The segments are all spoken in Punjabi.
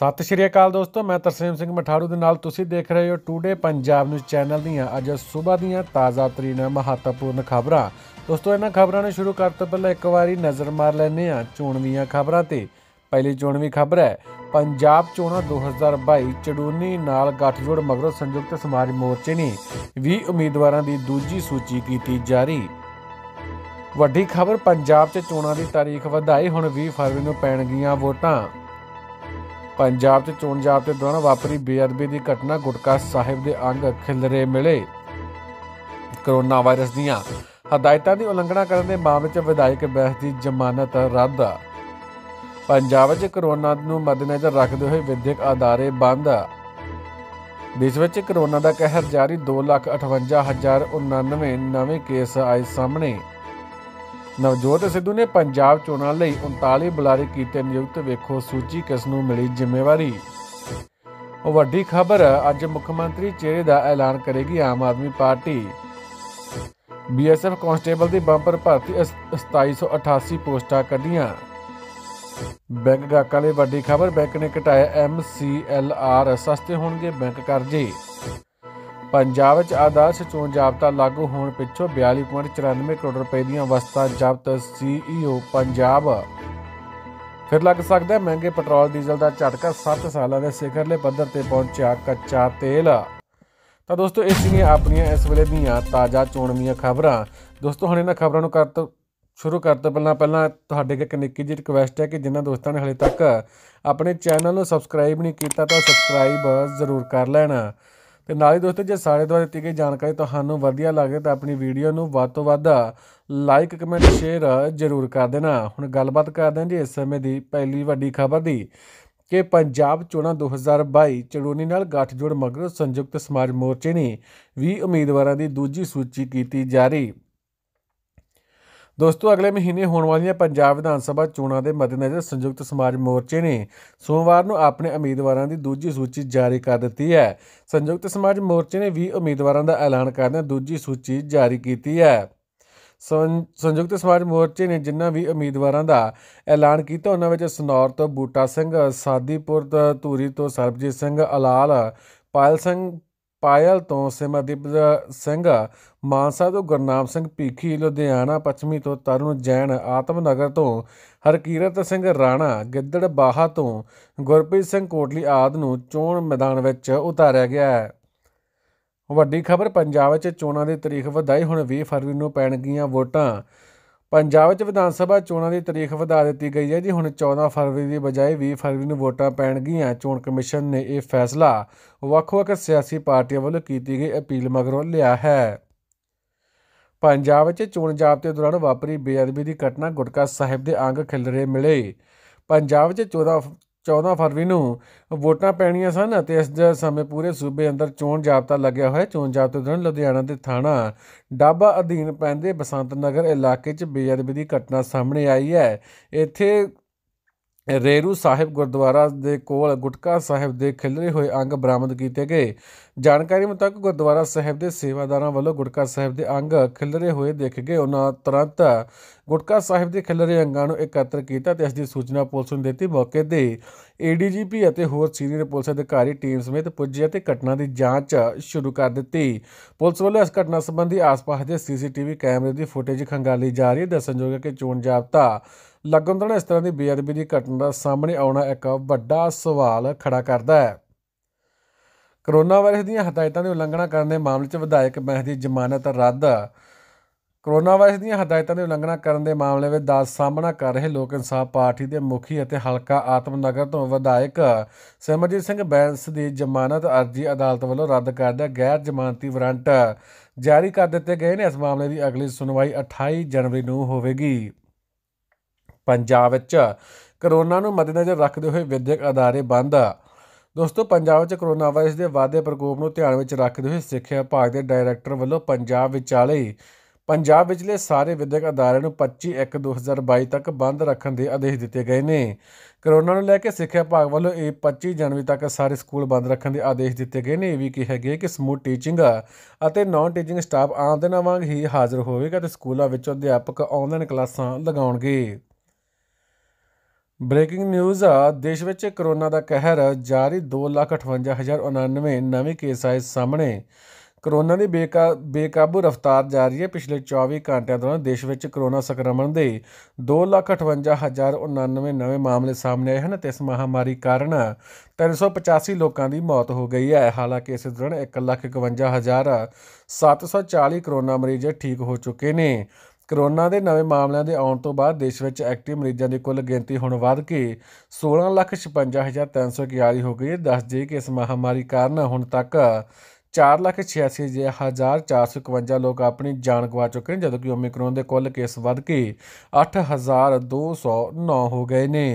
ਸਤਿ ਸ਼੍ਰੀ ਅਕਾਲ ਦੋਸਤੋ ਮੈਂ ਤਰਸੇਮ ਸਿੰਘ ਮਠਾਰੂ ਦੇ ਨਾਲ ਤੁਸੀਂ ਦੇਖ ਰਹੇ ਹੋ ਟੂਡੇ ਪੰਜਾਬ ਨਿਊਜ਼ ਚੈਨਲ ਦੀਆਂ ਅੱਜ ਸਵੇਰ ਦੀਆਂ ਤਾਜ਼ਾ ਤਰੀਨ ਮਹੱਤਵਪੂਰਨ ਖਬਰਾਂ ਦੋਸਤੋ ਇਹਨਾਂ ਖਬਰਾਂ ਨੂੰ ਸ਼ੁਰੂ ਕਰਨ ਤੋਂ ਪਹਿਲਾਂ ਇੱਕ ਵਾਰੀ ਨਜ਼ਰ ਮਾਰ ਲੈਨੇ ਆ ਚੋਣਵੀਆਂ ਖਬਰਾਂ ਤੇ ਪਹਿਲੀ ਚੋਣਵੀ ਖਬਰ ਹੈ ਪੰਜਾਬ ਚੋਣਾਂ 2022 ਚੜੂਨੀ ਨਾਲ ਗੱਠਜੋੜ ਮਗਰੋਂ ਸੰਯੁਕਤ ਸਮਾਜ ਮੋਰਚੇ ਨੇ 20 ਉਮੀਦਵਾਰਾਂ ਦੀ ਦੂਜੀ ਸੂਚੀ ਕੀਤੀ ਜਾਰੀ ਵੱਡੀ ਖਬਰ ਪੰਜਾਬ 'ਚ ਚੋਣਾਂ ਦੀ ਤਾਰੀਖ ਵਧਾਈ ਹੁਣ 20 ਫਰਵਰੀ ਨੂੰ ਪੈਣਗੀਆਂ ਵੋਟਾਂ ਪੰਜਾਬ 'ਚ ਚੋਣ ਤੇ ਦੌਰਾਨ ਵਾਪਰੀ ਬੇਅਦਬੀ ਦੀ ਘਟਨਾ ਗੁਟਕਾ ਸਾਹਿਬ ਦੇ ਅੰਗ ਖਿਲਰੇ ਮਿਲੇ ਕਰੋਨਾ ਵਾਇਰਸ ਦੀਆਂ ਹਦਾਇਤਾਂ ਦੀ ਉਲੰਘਣਾ ਕਰਨ ਦੇ ਮਾਮਲੇ 'ਚ ਵਿਧਾਇਕ ਬਹਿਸ ਦੀ ਜ਼ਮਾਨਤ ਰੱਦ ਪੰਜਾਬ 'ਚ ਕਰੋਨਾ ਨੂੰ ਮੱਦੇਨਜ਼ਰ ਰੱਖਦੇ ਹੋਏ ਵਿਦਿਅਕ ਆਦਾਰੇ ਬੰਦ ਦੇਸ਼ ਵਿੱਚ ਕਰੋਨਾ ਦਾ ਕਹਿਰ ਜਾਰੀ 258099 ਨਵੇਂ ਕੇਸ ਆਏ ਸਾਹਮਣੇ ਨਵਜੋਤ ਸਿੱਧੂ ਨੇ ਪੰਜਾਬ ਚੋਣਾਂ ਲਈ 39 ਬੁਲਾਰੇ ਕੀਤੇ ਨਿਯੁਕਤ ਵੇਖੋ ਸੂਚੀ ਕਿਸ ਨੂੰ ਮਿਲੀ ਜ਼ਿੰਮੇਵਾਰੀ ਉਹ ਵੱਡੀ ਖਬਰ ਅੱਜ ਮੁੱਖ ਮੰਤਰੀ ਚਿਹਰੇ ਦਾ ਐਲਾਨ ਕਰੇਗੀ ਆਮ ਆਦਮੀ ਪਾਰਟੀ ਬੀਐਸਐਫ ਕਾਂਸਟੇਬਲ ਦੀ ਬੰਪਰ ਭਰਤੀ 2788 ਪੋਸਟਾਂ ਕੱਢੀਆਂ ਬੈਂਕ ਗਾਹਕਾਂ ਲਈ ਵੱਡੀ ਖਬਰ ਬੈਂਕ ਨੇ ਘਟਾਇਆ ਐਮਸੀਐਲਆਰ ਸਸਤੇ ਹੋਣਗੇ ਬੈਂਕ ਕਰਜ਼ੇ ਪੰਜਾਬ ਵਿੱਚ ਆਦਰਸ਼ ਚੋਣ ਜਾਬਤਾ ਲਾਗੂ ਹੋਣ ਪਿੱਛੋਂ 42.94 ਕਰੋੜ ਰੁਪਏ ਦੀਆਂ ਵਸਤਾਂ ਜ਼ਬਤ ਸੀਈਓ ਪੰਜਾਬ ਫਿਰ ਲੱਗ ਸਕਦਾ ਹੈ ਮਹਿੰਗੇ ਪੈਟਰੋਲ ਡੀਜ਼ਲ ਦਾ ਝਟਕਾ 7 ਸਾਲਾਂ ਦੇ ਸਿਖਰਲੇ ਪੱਧਰ ਤੇ ਪਹੁੰਚਿਆ ਕੱਚਾ ਤੇਲ ਤਾਂ ਦੋਸਤੋ ਇਸ ਲਈ ਆਪਣੀਆਂ ਇਸ ਵੇਲੇ ਦੀਆਂ ਤਾਜ਼ਾ ਚੋਣਵੀਆਂ ਖਬਰਾਂ ਦੋਸਤੋ ਹੁਣ ਇਹਨਾਂ ਖਬਰਾਂ ਨੂੰ ਕਰਤ ਸ਼ੁਰੂ ਕਰਨ ਪਹਿਲਾਂ ਪਹਿਲਾਂ ਤੁਹਾਡੇ ਅੱਗੇ ਇੱਕ ਨਿੱਕੀ ਜਿਹੀ ਰਿਕਵੈਸਟ ਹੈ ਕਿ ਜਿਨ੍ਹਾਂ ਦੋਸਤਾਂ ਨੇ ਹਲੇ ਤੱਕ ਆਪਣੇ ਚੈਨਲ ਨੂੰ ਸਬਸਕ੍ਰਾਈਬ ਨਹੀਂ ਕੀਤਾ ਤਾਂ ਸਬਸਕ੍ਰਾਈਬ ਜ਼ਰੂਰ ਕਰ ਲੈਣਾ ਤੇ ਨਾਲ ਹੀ ਦੋਸਤੋ ਜੇ ਸਾਰੇ ਦੁਆਰਾ ਦਿੱਤੀ ਗਈ ਜਾਣਕਾਰੀ ਤੁਹਾਨੂੰ ਵਧੀਆ ਲੱਗੇ ਤਾਂ ਆਪਣੀ ਵੀਡੀਓ ਨੂੰ ਵੱਧ ਤੋਂ ਵੱਧ ਲਾਈਕ ਕਮੈਂਟ ਸ਼ੇਅਰ ਜ਼ਰੂਰ ਕਰ ਦੇਣਾ ਹੁਣ ਗੱਲਬਾਤ ਕਰਦੇ ਹਾਂ ਜੀ ਇਸ ਸਮੇਂ ਦੀ ਪਹਿਲੀ ਵੱਡੀ ਖਬਰ ਦੀ ਕਿ ਪੰਜਾਬ ਚੋਣਾਂ 2022 ਚੜੂਨੀ ਨਾਲ ਗੱਠਜੋੜ ਮਗਰੋਂ ਸੰਯੁਕਤ ਸਮਾਜ ਮੋਰਚੇ ਨੇ 20 ਉਮੀਦਵਾਰਾਂ ਦੀ ਦੂਜੀ ਸੂਚੀ ਕੀਤੀ ਜਾਰੀ ਦੋਸਤੋ ਅਗਲੇ ਮਹੀਨੇ ਹੋਣ ਵਾਲੀਆਂ ਪੰਜਾਬ ਵਿਧਾਨ ਸਭਾ ਚੋਣਾਂ ਦੇ ਮੱਦੇਨਜ਼ਰ ਸੰਯੁਕਤ ਸਮਾਜ ਮੋਰਚੇ ਨੇ ਸੋਮਵਾਰ ਨੂੰ ਆਪਣੇ ਉਮੀਦਵਾਰਾਂ ਦੀ ਦੂਜੀ ਸੂਚੀ ਜਾਰੀ ਕਰ ਦਿੱਤੀ ਹੈ ਸੰਯੁਕਤ ਸਮਾਜ ਮੋਰਚੇ ਨੇ 20 ਉਮੀਦਵਾਰਾਂ ਦਾ ਐਲਾਨ ਕਰਦਿਆਂ ਦੂਜੀ ਸੂਚੀ ਜਾਰੀ ਕੀਤੀ ਹੈ ਸੰਯੁਕਤ ਸਮਾਜ ਮੋਰਚੇ ਨੇ ਜਿੰਨਾ ਵੀ ਉਮੀਦਵਾਰਾਂ ਦਾ ਐਲਾਨ ਕੀਤਾ ਉਹਨਾਂ ਵਿੱਚ ਸਨੌਰ ਤੋਂ ਬੂਟਾ ਸਿੰਘ ਸਾਦੀਪੁਰ ਤੋਂ ਧੂਰੀ ਤੋਂ ਸਰਬਜੀਤ ਸਿੰਘ ਅਲਾਲ ਪਾਇਲ ਸਿੰਘ ਪਾਇਲ ਤੋਂ ਸਿਮਰਦੀਪ ਸਿੰਘ ਮਾਨਸਾ ਤੋਂ ਗੁਰਨਾਮ ਸਿੰਘ ਪੀਖੀ ਲੁਧਿਆਣਾ ਪੱਛਮੀ ਤੋਂ ਤਰਨ ਜੈਨ ਆਤਮਨਗਰ ਤੋਂ ਹਰਕੀਰਤ ਸਿੰਘ ਰਾਣਾ ਗਿੱਦੜ ਬਾਹਾ ਤੋਂ ਗੁਰਪ੍ਰੀਤ ਸਿੰਘ ਕੋਟਲੀ ਆਦ ਨੂੰ ਚੋਣ ਮੈਦਾਨ ਵਿੱਚ ਉਤਾਰਿਆ ਗਿਆ ਹੈ ਵੱਡੀ ਖਬਰ ਪੰਜਾਬ ਵਿੱਚ ਚੋਣਾਂ ਦੀ ਤਾਰੀਖ ਵਧਾਈ ਹੁਣ 20 ਫਰਵਰੀ ਨੂੰ ਪੈਣਗੀਆਂ ਵੋਟਾਂ ਪੰਜਾਬ ਵਿੱਚ ਵਿਧਾਨ ਸਭਾ ਚੋਣਾਂ ਦੀ ਤਾਰੀਖ ਵਧਾ ਦਿੱਤੀ ਗਈ ਹੈ ਜੀ ਹੁਣ 14 ਫਰਵਰੀ ਦੀ ਬਜਾਏ 20 ਫਰਵਰੀ ਨੂੰ ਵੋਟਾਂ ਪੈਣਗੀਆਂ ਚੋਣ ਕਮਿਸ਼ਨ ਨੇ ਇਹ ਫੈਸਲਾ ਵੱਖ-ਵੱਖ ਸਿਆਸੀ ਪਾਰਟੀਆਂ ਵੱਲੋਂ ਕੀਤੀ ਗਈ ਅਪੀਲ ਮਗਰੋਂ ਲਿਆ ਹੈ ਪੰਜਾਬ ਵਿੱਚ ਚੋਣ ਜਾਬਤੇ ਦੌਰਾਨ ਵਾਪਰੀ ਬੇਅਦਬੀ ਦੀ ਘਟਨਾ ਗੁਟਕਾ ਸਾਹਿਬ ਦੇ ਅੰਗ ਖਿਲਰੇ ਮਿਲੇ ਪੰਜਾਬ ਵਿੱਚ 14 14 ਫਰਵਰੀ ਨੂੰ ਵੋਟਾਂ ਪੈਣੀਆਂ ਸਨ ਅਤੇ ਇਸ ਦੇ ਸਮੇਂ ਪੂਰੇ ਸੂਬੇ ਅੰਦਰ ਚੋਣ ਜਾਬਤਾ ਲੱਗਿਆ ਹੋਇਆ ਚੋਣ ਜਾਬਤੇ ਦੌਰਾਨ ਲੁਧਿਆਣਾ ਦੇ ਥਾਣਾ ਡਾਬਾ ਅਧੀਨ ਪੈਂਦੇ ਬਸੰਤ ਨਗਰ ਇਲਾਕੇ 'ਚ ਬੇਅਦਬੀ ਦੀ ਘਟਨਾ ਸਾਹਮਣੇ ਆਈ ਹੈ ਇੱਥੇ ਰੇਰੂ ਸਾਹਿਬ ਗੁਰਦੁਆਰਾ ਦੇ ਕੋਲ ਗੁਟਕਾ ਸਾਹਿਬ ਦੇ ਖਿਲਰੇ ਹੋਏ ਅੰਗ ਬਰਾਮਦ ਕੀਤੇ ਗਏ ਜਾਣਕਾਰੀ ਮੁਤਾਬਕ ਗੁਰਦੁਆਰਾ ਸਾਹਿਬ ਦੇ ਸੇਵਾਦਾਰਾਂ ਵੱਲੋਂ ਗੁਟਕਾ ਸਾਹਿਬ ਦੇ ਅੰਗ ਖਿਲਰੇ ਹੋਏ ਦੇਖ ਗਏ ਉਹਨਾਂ ਤੁਰੰਤ ਗੁਟਕਾ ਸਾਹਿਬ ਦੇ ਖਿਲਰੇ ਅੰਗਾਂ ਨੂੰ ਇਕੱਤਰ ਕੀਤਾ ਤੇ ਇਸ ਦੀ ਸੂਚਨਾ ਪੁਲਿਸ ਨੂੰ ਦਿੱਤੀ ਮੌਕੇ ਤੇ ਏਡੀਜੀਪੀ ਅਤੇ ਹੋਰ ਸੀਨੀਅਰ ਪੁਲਿਸ ਅਧਿਕਾਰੀ ਟੀਮ ਸਮੇਤ ਪੁੱਜੇ ਅਤੇ ਘਟਨਾ ਦੀ ਜਾਂਚ ਸ਼ੁਰੂ ਕਰ ਦਿੱਤੀ ਪੁਲਿਸ ਵੱਲੋਂ ਇਸ ਘਟਨਾ ਸੰਬੰਧੀ ਆਸ-ਪਾਸ ਦੇ ਸੀਸੀਟੀਵੀ ਕੈਮਰੇ ਦੀ ਫੁਟੇਜ ਖੰਗਾਲੀ ਜਾ ਰਹੀ ਹੈ ਦੱਸਣਯੋਗ ਹੈ ਕਿ ਚੋਣ ਜਾਬਤਾ ਲਗਨਦੜ ਇਸ ਤਰ੍ਹਾਂ ਦੀ ਬੇਅਦਬੀ ਦੀ ਘਟਨਾ ਦਾ ਸਾਹਮਣੇ ਆਉਣਾ ਇੱਕ ਵੱਡਾ ਸਵਾਲ ਖੜਾ ਕਰਦਾ ਹੈ ਕਰੋਨਾ ਵਾਇਰਸ ਦੀਆਂ ਹਦਾਇਤਾਂ ਦੀ ਉਲੰਘਣਾ ਕਰਨ ਦੇ ਮਾਮਲੇ 'ਚ ਵਿਧਾਇਕ ਮਹਿ ਦੀ ਜ਼ਮਾਨਤ ਰੱਦ ਕਰੋਨਾ ਵਾਇਰਸ ਦੀਆਂ ਹਦਾਇਤਾਂ ਦੀ ਉਲੰਘਣਾ ਕਰਨ ਦੇ ਮਾਮਲੇ ਵਿੱਚ ਦਾ ਸਾਹਮਣਾ ਕਰ ਰਹੇ ਲੋਕ ਇਨਸਾਫ ਪਾਰਟੀ ਦੇ ਮੁਖੀ ਅਤੇ ਹਲਕਾ ਆਤਮਨਗਰ ਤੋਂ ਵਿਧਾਇਕ ਸਹਿਮਜੀਤ ਸਿੰਘ ਬੈਂਸ ਦੀ ਜ਼ਮਾਨਤ ਅਰਜ਼ੀ ਅਦਾਲਤ ਵੱਲੋਂ ਰੱਦ ਕਰਦਿਆਂ ਗੈਰ ਜ਼ਮਾਨਤੀ ਵਾਰੰਟ ਜਾਰੀ ਕਰ ਦਿੱਤੇ ਗਏ ਨੇ ਇਸ ਮਾਮਲੇ ਦੀ ਅਗਲੀ ਸੁਣਵਾਈ 28 ਜਨਵਰੀ ਨੂੰ ਹੋਵੇਗੀ ਪੰਜਾਬ ਵਿੱਚ ਕਰੋਨਾ ਨੂੰ ਮੱਦੇਨਜ਼ਰ ਰੱਖਦੇ ਹੋਏ ਵਿਦਿਅਕ ਅਦਾਰੇ ਬੰਦ ਦੋਸਤੋ ਪੰਜਾਬ ਵਿੱਚ ਕਰੋਨਾ ਵਾਇਰਸ ਦੇ ਵਾਧੇ ਪ੍ਰਕੋਪ ਨੂੰ ਧਿਆਨ ਵਿੱਚ ਰੱਖਦੇ ਹੋਏ ਸਿੱਖਿਆ ਵਿਭਾਗ ਦੇ ਡਾਇਰੈਕਟਰ ਵੱਲੋਂ ਪੰਜਾਬ ਵਿਚਾਲੇ ਪੰਜਾਬ ਵਿਚਲੇ ਸਾਰੇ ਵਿਦਿਅਕ ਅਦਾਰਿਆਂ ਨੂੰ 25/1/2022 ਤੱਕ ਬੰਦ ਰੱਖਣ ਦੇ ਆਦੇਸ਼ ਦਿੱਤੇ ਗਏ ਨੇ ਕਰੋਨਾ ਨੂੰ ਲੈ ਕੇ ਸਿੱਖਿਆ ਵਿਭਾਗ ਵੱਲੋਂ ਇਹ 25 ਜਨਵਰੀ ਤੱਕ ਸਾਰੇ ਸਕੂਲ ਬੰਦ ਰੱਖਣ ਦੇ ਆਦੇਸ਼ ਦਿੱਤੇ ਗਏ ਨੇ ਇਹ ਵੀ ਕਿਹਾ ਗਿਆ ਕਿ ਸਮੂਹ ਟੀਚਿੰਗ ਅਤੇ ਨਾਨ ਟੀਚਿੰਗ ਸਟਾਫ ਆਮ ਦਿਨਾਂ ਵਾਂਗ ਹੀ ਹਾਜ਼ਰ ਹੋਵੇਗਾ ਤੇ ਸਕੂਲਾਂ ਵਿੱਚ ਅਧਿਆਪਕ ਆਨਲਾਈਨ ਕਲਾਸਾਂ ਲਗਾਉਣਗੇ ਬ੍ਰੇਕਿੰਗ ਨਿਊਜ਼ ਆ ਦੇਸ਼ ਵਿੱਚ ਕਰੋਨਾ ਦਾ ਕਹਿਰ ਜਾਰੀ 258099 ਨਵੇਂ ਕੇਸ ਆਏ ਸਾਹਮਣੇ ਕਰੋਨਾ ਦੀ ਬੇਕਾਬੂ ਰਫ਼ਤਾਰ ਜਾਰੀ ਹੈ ਪਿਛਲੇ 24 ਘੰਟਿਆਂ ਦੌਰਾਨ ਦੇਸ਼ ਵਿੱਚ ਕਰੋਨਾ ਸੰਕਰਮਣ ਦੇ 258099 ਨਵੇਂ ਮਾਮਲੇ ਸਾਹਮਣੇ ਆਏ ਹਨ ਤੇ ਇਸ ਮਹਾਮਾਰੀ ਕਾਰਨ 385 ਲੋਕਾਂ ਦੀ ਮੌਤ ਹੋ ਗਈ ਹੈ ਹਾਲਾਂਕਿ ਇਸ ਦੌਰਾਨ 151740 ਕਰੋਨਾ ਮਰੀਜ਼ ਠੀਕ ਹੋ ਚੁੱਕੇ ਨੇ ਕਰੋਨਾ ਦੇ ਨਵੇਂ ਮਾਮਲਿਆਂ ਦੇ ਆਉਣ ਤੋਂ ਬਾਅਦ ਦੇਸ਼ ਵਿੱਚ ਐਕਟਿਵ ਮਰੀਜ਼ਾਂ ਦੀ ਕੁੱਲ ਗਿਣਤੀ ਹੁਣ ਵੱਧ ਕੇ 1656341 ਹੋ ਗਈ ਹੈ ਦੱਸ ਜੇ ਕਿ ਇਸ ਮਹਾਮਾਰੀ ਕਾਰਨ ਹੁਣ ਤੱਕ 486451 ਲੋਕ ਆਪਣੀ ਜਾਨ ਗਵਾ ਚੁੱਕੇ ਨੇ ਜਦੋਂ ਕਿ ਓਮਿਕਰੋਨ ਦੇ ਕੁੱਲ ਕੇਸ ਵੱਧ ਕੇ 8209 ਹੋ ਗਏ ਨੇ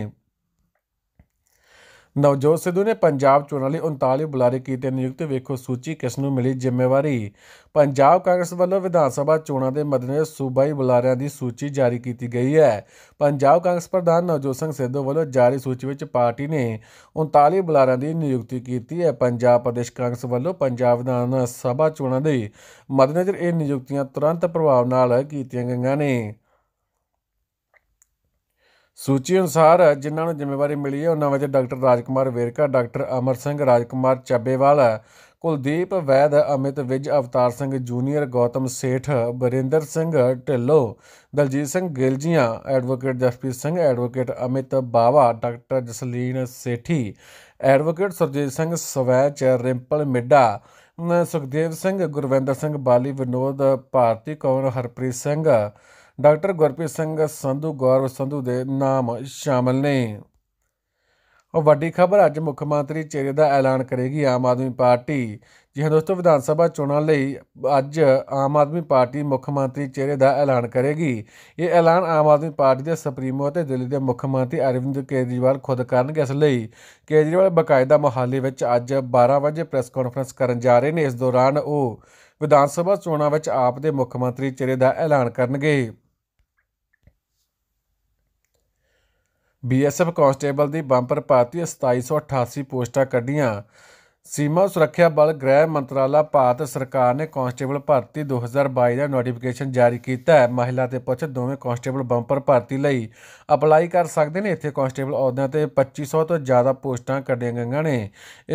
ਨਵਜੋਤ ਸਿੱਧੂ ਨੇ ਪੰਜਾਬ ਚੋਣਾਂ ਲਈ 39 ਬੁਲਾਰੇ ਕੀਤੇ ਨਿਯੁਕਤ ਵੇਖੋ ਸੂਚੀ ਕਿਸ ਨੂੰ ਮਿਲੀ ਜ਼ਿੰਮੇਵਾਰੀ ਪੰਜਾਬ ਕਾਂਗਰਸ ਵੱਲੋਂ ਵਿਧਾਨ ਸਭਾ ਚੋਣਾਂ ਦੇ ਮੱਦੇਨਜ਼ਰ ਸੂਬਾਈ ਬੁਲਾਰਿਆਂ ਦੀ ਸੂਚੀ ਜਾਰੀ ਕੀਤੀ ਗਈ ਹੈ ਪੰਜਾਬ ਕਾਂਗਰਸ ਪ੍ਰਧਾਨ ਨਵਜੋਤ ਸਿੰਘ ਸਿੱਧੂ ਵੱਲੋਂ ਜਾਰੀ ਸੂਚੀ ਵਿੱਚ ਪਾਰਟੀ ਨੇ 39 ਬੁਲਾਰਿਆਂ ਦੀ ਨਿਯੁਕਤੀ ਕੀਤੀ ਹੈ ਪੰਜਾਬ ਪ੍ਰਦੇਸ਼ ਕਾਂਗਰਸ ਵੱਲੋਂ ਪੰਜਾਬ ਵਿਧਾਨ ਸਭਾ ਚੋਣਾਂ ਦੇ ਮੱਦੇਨਜ਼ਰ ਇਹ ਨਿਯੁਕਤੀਆਂ ਤੁਰੰਤ ਪ੍ਰਭਾਵ ਨਾਲ ਕੀਤੀਆਂ ਗਈਆਂ ਨੇ ਸੂਚੀ ਅਨੁਸਾਰ ਜਿਨ੍ਹਾਂ ਨੂੰ ਜ਼ਿੰਮੇਵਾਰੀ ਮਿਲੀ ਹੈ ਉਹਨਾਂ ਵਿੱਚ doctor Rajkumar Verka doctor Amar Singh Rajkumar Chabbewal Kuldeep Vaid Amit Vij Avtar Singh junior Gautam Seth Barinder Singh Dhillon Daljit Singh Giljian advocate Jaspreet Singh advocate Amit Bawa doctor Jasleen Sethi advocate Sarjit Singh Swaich Rimple Midda Sukhdev Singh Gurvinder Singh Bali Vinod Bharti Kaur Harpreet Singh doctor Gurpreet Singh Sandhu Gaurav Sandhu ਦੇ ਨਾਮ ਸ਼ਾਮਲ ਨੇ ਉਹ ਵੱਡੀ ਖਬਰ ਅੱਜ ਮੁੱਖ ਮੰਤਰੀ ਚਿਹਰੇ ਦਾ ਐਲਾਨ ਕਰੇਗੀ ਆਮ ਆਦਮੀ ਪਾਰਟੀ ਜੀ ਹਾਂ ਦੋਸਤੋ ਵਿਧਾਨ ਸਭਾ ਚੋਣਾਂ ਲਈ ਅੱਜ ਆਮ ਆਦਮੀ ਪਾਰਟੀ ਮੁੱਖ ਮੰਤਰੀ ਚਿਹਰੇ ਦਾ ਐਲਾਨ ਕਰੇਗੀ ਇਹ ਐਲਾਨ ਆਮ ਆਦਮੀ ਪਾਰਟੀ ਦੇ ਸੁਪਰੀਮੋ ਅਤੇ ਦਿੱਲੀ ਦੇ ਮੁੱਖ ਮੰਤਰੀ ਅਰਵਿੰਦ ਕੇਜਰੀਵਾਲ ਖੁਦ ਕਰਨਗੇ ਇਸ ਲਈ ਕੇਜਰੀਵਾਲ ਬਕਾਇਦਾ ਮੁਹਾਲੀ ਵਿੱਚ ਅੱਜ 12 ਵਜੇ ਪ੍ਰੈਸ ਕਾਨਫਰੰਸ ਕਰਨ ਜਾ ਰਹੇ ਨੇ ਇਸ ਦੌਰਾਨ ਉਹ ਵਿਧਾਨ ਸਭਾ ਚੋਣਾਂ ਵਿੱਚ ਆਪ ਦੇ ਮੁੱਖ ਮੰਤਰੀ ਚਿਹਰੇ ਦਾ ਐਲਾਨ ਕਰਨਗੇ ਬੀਐਸਐਫ ਕਾਂਸਟੇਬਲ ਦੀ ਬੰਪਰ ਭਾਰਤੀ 2788 ਪੋਸਟਾਂ ਕੱਢੀਆਂ ਸੀਮਾ ਸੁਰੱਖਿਆ ਬਲ ਗ੍ਰਹਿ ਮੰਤਰਾਲਾ ਭਾਰਤ ਸਰਕਾਰ ਨੇ ਕਾਂਸਟੇਬਲ ਭਰਤੀ 2022 ਦਾ ਨੋਟੀਫਿਕੇਸ਼ਨ ਜਾਰੀ ਕੀਤਾ ਹੈ ਮਹਿਲਾ ਤੇ ਪੁਰਸ਼ ਦੋਵੇਂ ਕਾਂਸਟੇਬਲ ਬੰਪਰ ਭਰਤੀ ਲਈ ਅਪਲਾਈ ਕਰ ਸਕਦੇ ਨੇ ਇੱਥੇ ਕਾਂਸਟੇਬਲ ਅਹੁਦਿਆਂ ਤੇ 2500 ਤੋਂ ਜ਼ਿਆਦਾ ਪੋਸਟਾਂ ਕੱਢੀਆਂ ਗਈਆਂ ਨੇ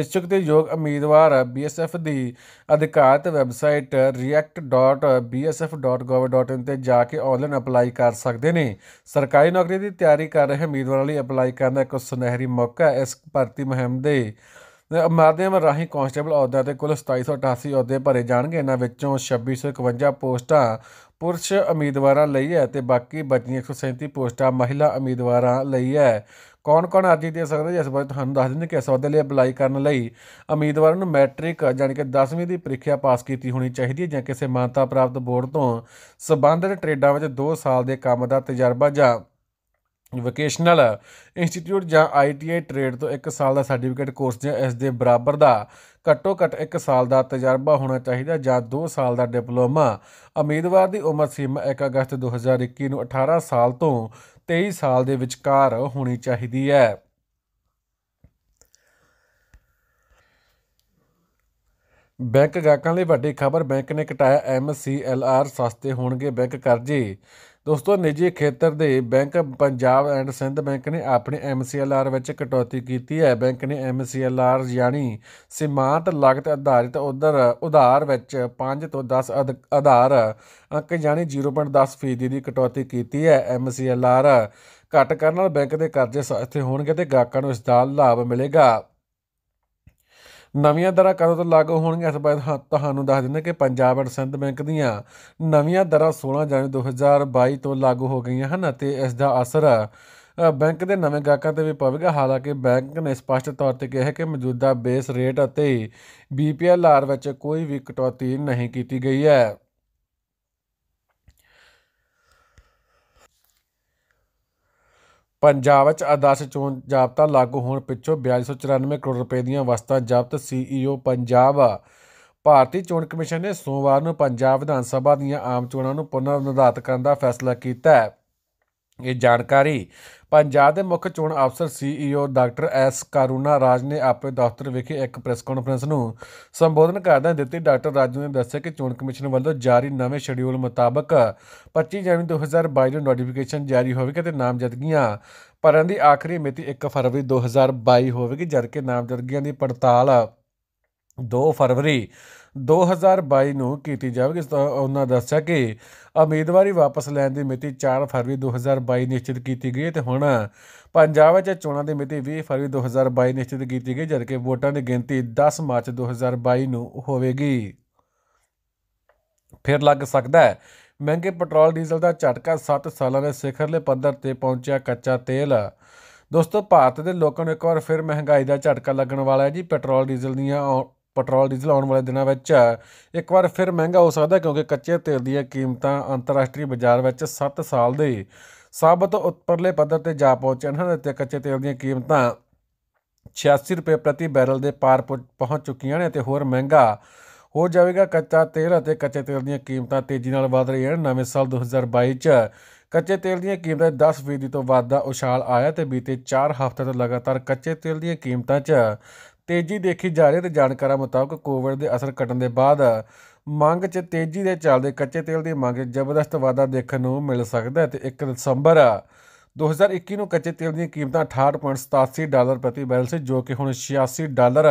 ਇਛੁਕ ਤੇ ਯੋਗ ਉਮੀਦਵਾਰ ਬੀਐਸਐਫ ਦੀ ਅਧਿਕਾਰਤ ਵੈਬਸਾਈਟ react.bsf.gov.in ਤੇ ਜਾ ਕੇ ਆਨਲਾਈਨ ਅਪਲਾਈ ਕਰ ਸਕਦੇ ਨੇ ਸਰਕਾਰੀ ਨੌਕਰੀ ਦੀ ਤਿਆਰੀ ਕਰ ਰਹੇ ਉਮੀਦਵਾਰਾਂ ਲਈ ਅਪਲਾਈ ਕਰਨ ਦਾ ਇੱਕ ਸੁਨਹਿਰੀ ਮੌਕਾ ਇਸ ਭਰਤੀ ਮਹਿੰਮ ਦੇ ਮਾਧਿਅਮ ਰਾਹੀਂ ਕਾਂਸਟੇਬਲ ਅਹੁਦਿਆਂ ਤੇ ਕੁੱਲ 2788 ਅਹੁਦੇ ਭਰੇ ਜਾਣਗੇ ਇਹਨਾਂ ਵਿੱਚੋਂ 2651 ਪੋਸਟਾਂ ਪੁਰਸ਼ ਉਮੀਦਵਾਰਾਂ ਲਈ ਹੈ ਤੇ ਬਾਕੀ ਬਚੀਆਂ 137 ਪੋਸਟਾਂ ਮਹਿਲਾ ਉਮੀਦਵਾਰਾਂ ਲਈ ਹੈ ਕੌਣ-ਕੌਣ ਅਰਜ਼ੀ ਦੇ ਸਕਦੇ ਜਿਸ ਬਾਰੇ ਤੁਹਾਨੂੰ ਦੱਸ ਦਿੰਦੇ ਕਿ ਇਸ ਅਹੁਦੇ ਲਈ ਅਪਲਾਈ ਕਰਨ ਲਈ ਉਮੀਦਵਾਰ ਨੂੰ ਮੈਟ੍ਰਿਕ ਜਾਨੀ ਕਿ 10ਵੀਂ ਦੀ ਪ੍ਰੀਖਿਆ ਪਾਸ ਕੀਤੀ ਹੋਣੀ ਚਾਹੀਦੀ ਹੈ ਜਾਂ ਕਿਸੇ ਮਾਨਤਾ ਪ੍ਰਾਪਤ ਬੋਰਡ ਤੋਂ ਸਬੰਧਤ ਟ੍ਰੇਡਾਂ ਵਿੱਚ 2 ਸਾਲ ਦੇ ਕੰਮ ਦਾ ਤਜਰਬਾ ਜਾਂ ਵੋਕੇਸ਼ਨਲ ਇੰਸਟੀਚਿਊਟ ਜਾਂ ਆਈਟੀਆਈ ਟ੍ਰੇਡ ਤੋਂ 1 ਸਾਲ ਦਾ ਸਰਟੀਫਿਕੇਟ ਕੋਰਸ ਜਾਂ ਇਸ ਦੇ ਬਰਾਬਰ ਦਾ ਘੱਟੋ ਘੱਟ 1 ਸਾਲ ਦਾ ਤਜਰਬਾ ਹੋਣਾ ਚਾਹੀਦਾ ਜਾਂ 2 ਸਾਲ ਦਾ ਡਿਪਲੋਮਾ ਉਮੀਦਵਾਰ ਦੀ ਉਮਰ ਸੀਮਾ 1 ਅਗਸਤ 2021 ਨੂੰ 18 ਸਾਲ ਤੋਂ 23 ਸਾਲ ਦੇ ਵਿਚਕਾਰ ਹੋਣੀ ਚਾਹੀਦੀ ਹੈ ਬੈਂਕ ਗਾਹਕਾਂ ਲਈ ਵੱਡੀ ਖਬਰ ਬੈਂਕ ਨੇ ਘਟਾਇਆ ਐਮਸੀਐਲਆਰ ਸਸਤੇ ਹੋਣਗੇ ਬੈਂਕ ਕਰਜ਼ੇ ਦੋਸਤੋ ਨਿੱਜੀ ਖੇਤਰ ਦੇ bank Punjab and Sindh bank ਨੇ ਆਪਣੇ ਐਮਸੀਐਲਆਰ ਵਿੱਚ ਕਟੌਤੀ ਕੀਤੀ ਹੈ ਬੈਂਕ ਨੇ ਐਮਸੀਐਲਆਰ ਯਾਨੀ ਸੀਮਾਂਤ ਲਾਗਤ ਆਧਾਰਿਤ ਉਧਰ ਉਧਾਰ ਵਿੱਚ 5 ਤੋਂ 10 ਆਧਾਰ ਅੰਕ ਯਾਨੀ 0.10% ਦੀ ਕਟੌਤੀ ਕੀਤੀ ਹੈ ਐਮਸੀਐਲਆਰ ਘਟ ਕਰਨ ਨਾਲ ਬੈਂਕ ਦੇ ਕਰਜ਼ੇ ਸਸਤੇ ਹੋਣਗੇ ਤੇ ਗਾਹਕਾਂ ਨੂੰ ਇਸ ਦਾ ਲਾਭ ਮਿਲੇਗਾ ਨਵੀਆਂ ਦਰਾਂ ਕਦੋਂ ਤੋਂ ਲਾਗੂ ਹੋਣਗੀਆਂ ਇਸ ਬਾਰੇ ਤੁਹਾਨੂੰ ਦੱਸ ਦਿੰਦੇ ਕਿ ਪੰਜਾਬ ਐਂਡ ਸਿੰਧ ਬੈਂਕ ਦੀਆਂ ਨਵੀਆਂ ਦਰਾਂ 16 ਜਨਵਰੀ 2022 ਤੋਂ ਲਾਗੂ ਹੋ ਗਈਆਂ ਹਨ ਅਤੇ ਇਸ ਦਾ ਅਸਰ ਬੈਂਕ ਦੇ ਨਵੇਂ ਗਾਹਕਾਂ ਤੇ ਵੀ ਪਵੇਗਾ ਹਾਲਾਂਕਿ ਬੈਂਕ ਨੇ ਸਪਸ਼ਟ ਤੌਰ ਤੇ ਕਿਹਾ ਹੈ ਕਿ ਮੌਜੂਦਾ ਬੇਸ ਰੇਟ ਅਤੇ ਬੀਪੀਐਲਆਰ ਵਿੱਚ ਕੋਈ ਵੀ ਕਟੌਤੀ ਨਹੀਂ ਕੀਤੀ ਗਈ ਹੈ ਪੰਜਾਬ ਵਿੱਚ ਆਦਰਸ਼ ਚੋਣ ਜ਼ਾਬਤਾ ਲਾਗੂ ਹੋਣ ਪਿੱਛੋਂ 4294 ਕਰੋੜ ਰੁਪਏ ਦੀਆਂ ਵਸਤਾਂ ਜ਼ਬਤ ਸੀਈਓ ਪੰਜਾਬ ਭਾਰਤੀ ਚੋਣ ਕਮਿਸ਼ਨ ਨੇ ਸੋਮਵਾਰ ਨੂੰ ਪੰਜਾਬ ਵਿਧਾਨ ਸਭਾ ਦੀਆਂ ਆਮ ਚੋਣਾਂ ਨੂੰ ਪੁਨਰ ਨਿਰਧਾਰਤ ਕਰਨ ਦਾ ਫੈਸਲਾ ਕੀਤਾ ਹੈ ਇਹ ਜਾਣਕਾਰੀ ਪੰਜਾਬ ਦੇ ਮੁੱਖ ਚੋਣ ਅਫਸਰ CEO doctor S Karuna Raj ਨੇ ਆਪਣੇ ਦਫ਼ਤਰ ਵਿਖੇ ਇੱਕ ਪ੍ਰੈਸ ਕਾਨਫਰੰਸ ਨੂੰ ਸੰਬੋਧਨ ਕਰਦਿਆਂ ਦਿੱਤੀ ਡਾਕਟਰ ਰਾਜ ਨੇ ਦੱਸਿਆ ਕਿ ਚੋਣ ਕਮਿਸ਼ਨ ਵੱਲੋਂ ਜਾਰੀ ਨਵੇਂ ਸ਼ਡਿਊਲ ਮੁਤਾਬਕ 25 ਜਨਵਰੀ 2022 ਨੂੰ ਨੋਟੀਫਿਕੇਸ਼ਨ ਜਾਰੀ ਹੋਵੇਗਾ ਤੇ ਨਾਮਜ਼ਦਗੀਆਂ ਭਰਨ ਦੀ ਆਖਰੀ ਮਿਤੀ 1 ਫਰਵਰੀ 2022 ਹੋਵੇਗੀ ਜਦਕਿ ਨਾਮਜ਼ਦਗੀਆਂ ਦੀ ਪੜਤਾਲ 2 ਫਰਵਰੀ 2022 ਨੂੰ ਕੀਤੀ ਜਾਵੇਗੀ ਉਹਨਾਂ ਦੱਸਿਆ ਕਿ ਉਮੀਦਵਾਰੀ ਵਾਪਸ ਲੈਣ ਦੀ ਮਿਤੀ 4 ਫਰਵਰੀ 2022 ਨਿਸ਼ਚਿਤ ਕੀਤੀ ਗਈ ਤੇ ਹੁਣ ਪੰਜਾਬ ਵਿੱਚ ਚੋਣਾਂ ਦੀ ਮਿਤੀ 20 ਫਰਵਰੀ 2022 ਨਿਸ਼ਚਿਤ ਕੀਤੀ ਗਈ ਜਦਕਿ ਵੋਟਾਂ ਦੀ ਗਿਣਤੀ 10 ਮਾਰਚ 2022 ਨੂੰ ਹੋਵੇਗੀ ਫਿਰ ਲੱਗ ਸਕਦਾ ਹੈ ਮਹਿੰਗੇ ਪੈਟਰੋਲ ਡੀਜ਼ਲ ਦਾ ਝਟਕਾ 7 ਸਾਲਾਂ ਦੇ ਸਿਖਰਲੇ ਪੱਧਰ ਤੇ ਪਹੁੰਚਿਆ ਕੱਚਾ ਤੇਲ ਦੋਸਤੋ ਭਾਰਤ ਦੇ ਲੋਕਾਂ ਨੂੰ ਇੱਕ ਵਾਰ ਫਿਰ ਮਹਿੰਗਾਈ ਦਾ ਝਟਕਾ ਲੱਗਣ ਵਾਲਾ ਹੈ ਜੀ ਪੈਟਰੋਲ ਡੀਜ਼ਲ ਦੀਆਂ ਪੈਟਰੋਲ ਡੀਜ਼ਲ ਆਉਣ ਵਾਲੇ ਦਿਨਾਂ ਵਿੱਚ ਇੱਕ ਵਾਰ ਫਿਰ ਮਹਿੰਗਾ ਹੋ ਸਕਦਾ ਕਿਉਂਕਿ ਕੱਚੇ ਤੇਲ ਦੀਆਂ ਕੀਮਤਾਂ ਅੰਤਰਰਾਸ਼ਟਰੀ ਬਾਜ਼ਾਰ ਵਿੱਚ 7 ਸਾਲ ਦੇ ਸਾਬਤ ਉੱਪਰਲੇ ਪੱਧਰ ਤੇ ਜਾ ਪਹੁੰਚੇ ਹਨ ਅਤੇ ਕੱਚੇ ਤੇਲ ਦੀਆਂ ਕੀਮਤਾਂ 86 ਰੁਪਏ ਪ੍ਰਤੀ ਬੈਰਲ ਦੇ ਪਾਰ ਪਹੁੰਚ ਚੁੱਕੀਆਂ ਨੇ ਤੇ ਹੋਰ ਮਹਿੰਗਾ ਹੋ ਜਾਵੇਗਾ ਕੱਚਾ ਤੇਲ ਅਤੇ ਕੱਚੇ ਤੇਲ ਦੀਆਂ ਕੀਮਤਾਂ ਤੇਜ਼ੀ ਨਾਲ ਵਧ ਰਹੀਆਂ ਹਨ ਨਵੇਂ ਸਾਲ 2022 ਚ ਕੱਚੇ ਤੇਲ ਦੀਆਂ ਕੀਮਤਾਂ 10% ਤੋਂ ਵੱਧ ਦਾ ਉਛਾਲ ਆਇਆ ਤੇ ਬੀਤੇ 4 ਹਫ਼ਤੇ ਤੋਂ ਲਗਾਤਾਰ ਕੱਚੇ ਤੇਲ ਦੀਆਂ ਕੀਮਤਾਂ 'ਚ ਤੇਜ਼ੀ ਦੇਖੀ ਜਾ ਰਹੀ ਹੈ ਤੇ ਜਾਣਕਾਰਾਂ ਮੁਤਾਬਕ ਕੋਵਿਡ ਦੇ ਅਸਰ ਘਟਣ ਦੇ ਬਾਅਦ ਮੰਗ 'ਚ ਤੇਜ਼ੀ ਦੇ ਚੱਲਦੇ ਕੱਚੇ ਤੇਲ ਦੀ ਮੰਗ 'ਚ ਜ਼ਬਰਦਸਤ ਵਾਧਾ ਦੇਖਣ ਨੂੰ ਮਿਲ ਸਕਦਾ ਹੈ ਤੇ 1 ਦਸੰਬਰ 2021 ਨੂੰ ਕੱਚੇ ਤੇਲ ਦੀਆਂ ਕੀਮਤਾਂ 68.87 ਡਾਲਰ ਪ੍ਰਤੀ ਬੈਰਲ ਸੀ ਜੋ ਕਿ ਹੁਣ 86 ਡਾਲਰ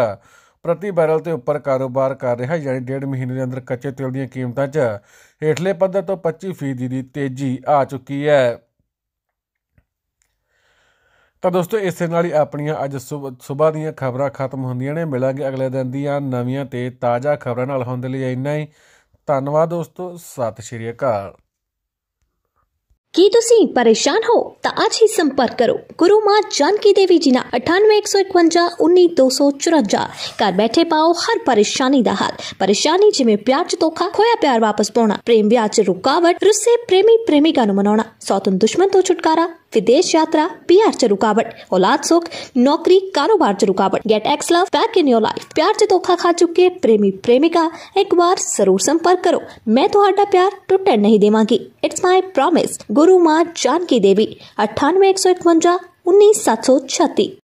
ਪ੍ਰਤੀ ਬੈਰਲ ਤੇ ਉੱਪਰ ਕਾਰੋਬਾਰ ਕਰ ਰਿਹਾ ਹੈ ਯਾਨੀ ਡੇਢ ਮਹੀਨੇ ਦੇ ਅੰਦਰ ਕੱਚੇ ਤੇਲ ਦੀਆਂ ਕੀਮਤਾਂ 'ਚ ਹੇਠਲੇ ਪੱਧਰ ਤੋਂ 25% ਦੀ ਤੇਜ਼ੀ ਆ ਚੁੱਕੀ ਹੈ ਤਾਂ ਦੋਸਤੋ ਇਸੇ ਨਾਲ ਹੀ ਆਪਣੀਆਂ ਅੱਜ ਸਵੇਰ ਦੀਆਂ ਖਬਰਾਂ ਖਤਮ ਹੁੰਦੀਆਂ ਨੇ ਮਿਲਾਂਗੇ ਅਗਲੇ ਦਿਨ ਦੀਆਂ ਨਵੀਆਂ ਤੇ ਤਾਜ਼ਾ ਖਬਰਾਂ ਨਾਲ ਹੋਣ ਦੇ ਲਈ ਇੰਨਾ ਹੀ ਧੰਨਵਾਦ ਦੋਸਤੋ ਸਤਿ ਸ਼੍ਰੀ ਅਕਾਲ ਕੀ ਤੁਸੀਂ ਪਰੇਸ਼ਾਨ ਹੋ ਤਾਂ ਅੱਜ ਹੀ ਸੰਪਰਕ ਕਰੋ ਗੁਰੂ ਮਾਤ ਜਾਨਕੀ ਦੇਵੀ ਜੀ ਨਾਲ 9815192254 ਘਰ ਬੈਠੇ ਪਾਓ ਹਰ ਪਰੇਸ਼ਾਨੀ ਦਾ ਹੱਲ ਪਰੇਸ਼ਾਨੀ ਜਿਵੇਂ ਪਿਆਰ ਚ ਤੋਖਾ ਖੋਇਆ ਪਿਆਰ ਵਾਪਸ ਪਾਉਣਾ ਪ੍ਰੇਮ ਵਿਆਹ ਚ ਰੁਕਾਵਟ ਰੁੱਸੇ ਪ੍ਰੇਮੀ ਪ੍ਰੇਮਿਕਾ ਨੂੰ ਮਨਾਉਣਾ ਸੌਤਨ ਦੁਸ਼ਮਣ ਤੋਂ ਛੁਟਕਾਰਾ विदेश यात्रा पी आर च रुकावट औलाद सुख नौकरी कारोबार च रुकावट get ex love back in your life प्यार च धोखा खा चुके प्रेमी प्रेमिका एक बार जरूर संपर्क करो मैं थोड़ा प्यार टुटन नहीं देवगी इट्स माई प्रोमिस गुरु माँ जानकी देवी अठानवे एक सौ इकवंजा उन्नीस सात सौ छत्तीस